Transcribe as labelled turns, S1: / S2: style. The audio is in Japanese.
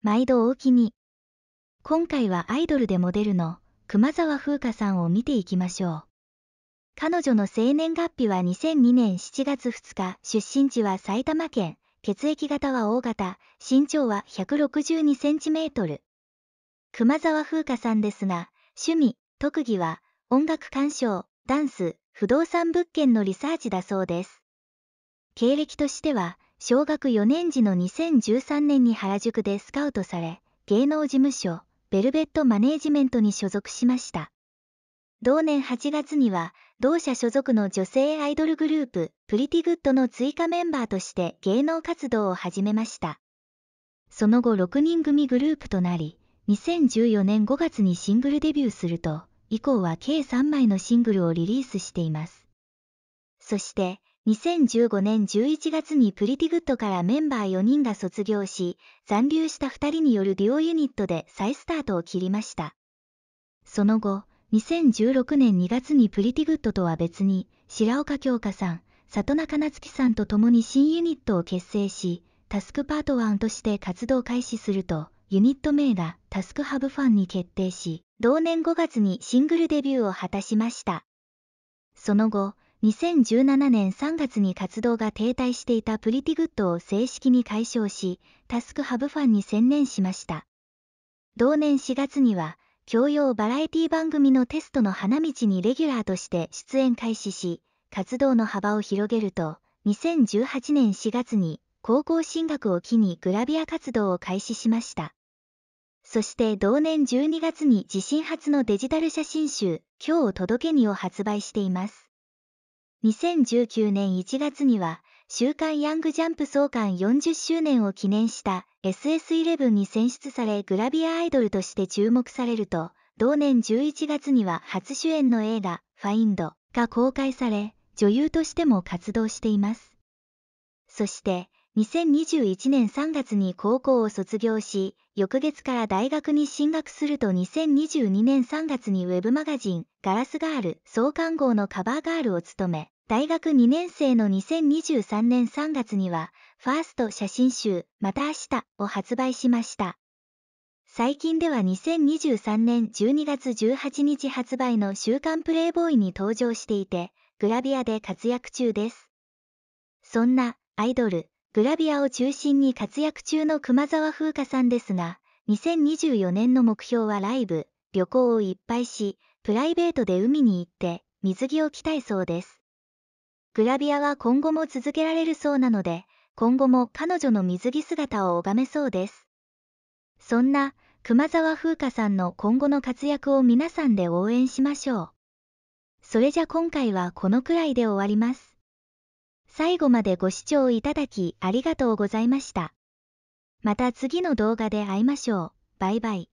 S1: 毎度おおきに。今回はアイドルでモデルの熊沢風花さんを見ていきましょう。彼女の生年月日は2002年7月2日、出身地は埼玉県、血液型は O 型、身長は 162cm。熊沢風花さんですが、趣味、特技は音楽鑑賞、ダンス、不動産物件のリサーチだそうです。経歴としては、小学4年時の2013年に原宿でスカウトされ、芸能事務所、ベルベットマネージメントに所属しました。同年8月には、同社所属の女性アイドルグループ、プリティグッドの追加メンバーとして芸能活動を始めました。その後6人組グループとなり、2014年5月にシングルデビューすると、以降は計3枚のシングルをリリースしています。そして、2015年11月にプリティグッドからメンバー4人が卒業し、残留した2人によるデュオユニットで再スタートを切りました。その後、2016年2月にプリティグッドとは別に、白岡京香さん、里中夏樹さんと共に新ユニットを結成し、タスクパート1として活動開始すると、ユニット名がタスクハブファンに決定し、同年5月にシングルデビューを果たしました。その後、2017年3月に活動が停滞していたプリティグッドを正式に解消し、タスクハブファンに専念しました。同年4月には、教養バラエティ番組のテストの花道にレギュラーとして出演開始し、活動の幅を広げると、2018年4月に高校進学を機にグラビア活動を開始しました。そして同年12月に自身初のデジタル写真集、今日を届けにを発売しています。2019年1月には、週刊ヤングジャンプ創刊40周年を記念した SS11 に選出されグラビアアイドルとして注目されると、同年11月には初主演の映画、ファインドが公開され、女優としても活動しています。そして、2021年3月に高校を卒業し、翌月から大学に進学すると2022年3月にウェブマガジン、ガラスガール創刊号のカバーガールを務め、大学2年生の2023年3月には、ファースト写真集、また明日を発売しました。最近では2023年12月18日発売の週刊プレイボーイに登場していて、グラビアで活躍中です。そんなアイドル、グラビアを中心に活躍中の熊沢風花さんですが、2024年の目標はライブ、旅行をいっぱいし、プライベートで海に行って水着を着たいそうです。グラビアは今後も続けられるそうなので、今後も彼女の水着姿を拝めそうです。そんな、熊沢風花さんの今後の活躍を皆さんで応援しましょう。それじゃ今回はこのくらいで終わります。最後までご視聴いただきありがとうございました。また次の動画で会いましょう。バイバイ。